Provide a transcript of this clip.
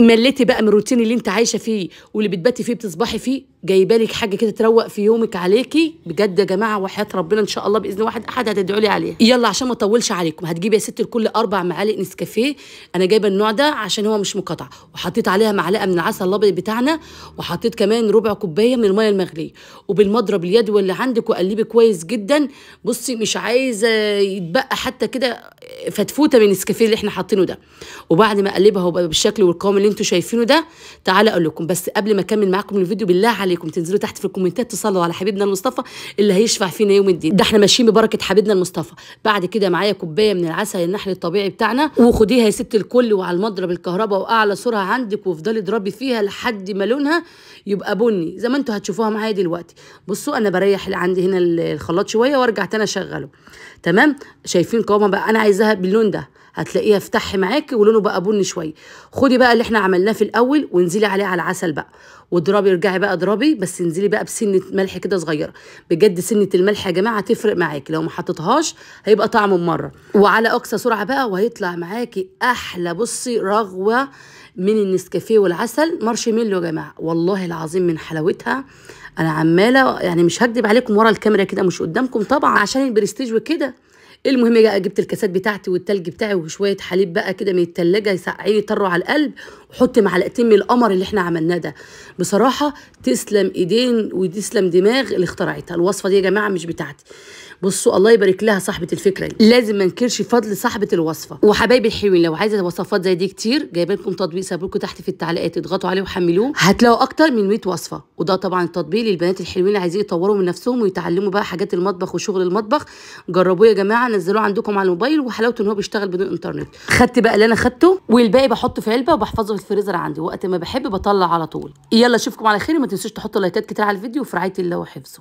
مليتي بقى من الروتين اللي انت عايشه فيه واللي بتباتي فيه بتصبحي فيه جايبه لك حاجه كده تروق في يومك عليكي بجد يا جماعه وحياه ربنا ان شاء الله باذن واحد احد هتدعوا لي عليها يلا عشان ما اطولش عليكم هتجيبي يا ست لكل اربع معالق نسكافيه انا جايبه النوع ده عشان هو مش مقطع وحطيت عليها معلقه من العسل الابيض بتاعنا وحطيت كمان ربع كوبايه من الميه المغليه وبالمضرب اليدوي اللي عندك وقلبي كويس جدا بصي مش عايزه يتبقى حتى كده فتفوته من النسكافيه اللي احنا حاطينه ده وبعد ما اقلبها بالشكل والقوام اللي انتم شايفينه ده تعالى اقول لكم بس قبل ما اكمل معاكم الفيديو بالله عليكم عليكم تنزلوا تحت في الكومنتات تصلوا على حبيبنا المصطفى اللي هيشفع فينا يوم الدين ده احنا ماشيين ببركه حبيبنا المصطفى بعد كده معايا كوبايه من العسل النحل الطبيعي بتاعنا وخديها يا ست الكل وعلى المضرب الكهرباء واعلى سرعه عندك وافضلي اضربي فيها لحد ما لونها يبقى بني زي ما انتوا هتشوفوها معايا دلوقتي بصوا انا بريح عندي هنا الخلاط شويه وارجع تاني اشغله تمام شايفين قوامها بقى انا عايزاها باللون ده هتلاقيها فتح معاكي ولونه بقى بني شويه خدي بقى اللي احنا عملناه في الاول وانزلي عليه على العسل بقى واضربي ارجعي بقى اضربي ضروري بس انزلي بقى بسنه ملح كده صغيره بجد سنه الملح يا جماعه تفرق معاكي لو ما حطيتهاش هيبقى طعمه مره وعلى اقصى سرعه بقى وهيطلع معاكي احلى بصي رغوه من النسكافيه والعسل مارشميلو يا جماعه والله العظيم من حلاوتها انا عماله يعني مش هكدب عليكم ورا الكاميرا كده مش قدامكم طبعا عشان البرستيج وكده المهم بقى جبت الكاسات بتاعتي والتلج بتاعي وشويه حليب بقى كده من التلاجه يسقعيني طروا على القلب وحط معلقتين من القمر اللي احنا عملناه ده بصراحه تسلم ايدين وتسلم دماغ اللي اخترعتها الوصفه دي يا جماعه مش بتاعتي بصوا الله يبارك لها صاحبه الفكره دي لازم ما نكرش فضل صاحبه الوصفه وحبايبي الحلوين لو عايزه وصفات زي دي كتير جايبه لكم تطبيق سابقكم تحت في التعليقات اضغطوا عليه وحملوه هتلاقوا اكتر من 100 وصفه وده طبعا التطبيق للبنات الحلوين اللي عايزين يطوروا من نفسهم ويتعلموا بقى حاجات المطبخ وشغل المطبخ جربوه يا جماعه نزلوه عندكم على الموبايل وحلاوته ان هو بيشتغل بدون انترنت خدت بقى اللي انا خدته والباقي بحطه في علبه وبحفظه في الفريزر عندي وقت ما بحب بطلع على طول يلا اشوفكم على خير وما تنسوش تحطوا لايكات كتير على الفيديو وفي رعايه الله وحفظه